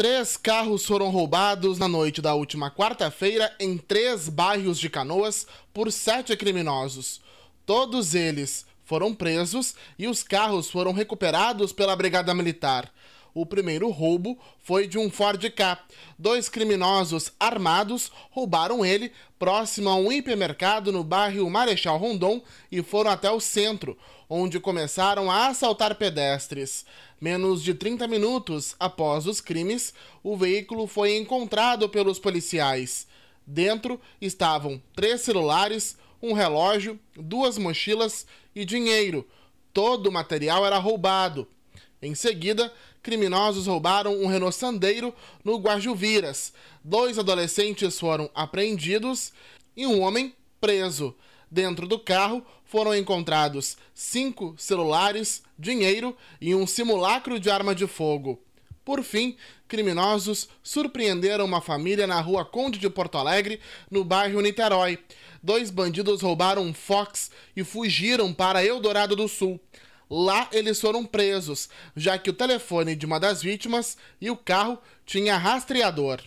Três carros foram roubados na noite da última quarta-feira em três bairros de Canoas por sete criminosos. Todos eles foram presos e os carros foram recuperados pela Brigada Militar. O primeiro roubo foi de um Ford K. Dois criminosos armados roubaram ele próximo a um hipermercado no bairro Marechal Rondon e foram até o centro, onde começaram a assaltar pedestres. Menos de 30 minutos após os crimes, o veículo foi encontrado pelos policiais. Dentro estavam três celulares, um relógio, duas mochilas e dinheiro. Todo o material era roubado. Em seguida, criminosos roubaram um Renault Sandeiro no Guarjuviras. Dois adolescentes foram apreendidos e um homem preso. Dentro do carro foram encontrados cinco celulares, dinheiro e um simulacro de arma de fogo. Por fim, criminosos surpreenderam uma família na rua Conde de Porto Alegre, no bairro Niterói. Dois bandidos roubaram um Fox e fugiram para Eldorado do Sul. Lá eles foram presos, já que o telefone de uma das vítimas e o carro tinha rastreador.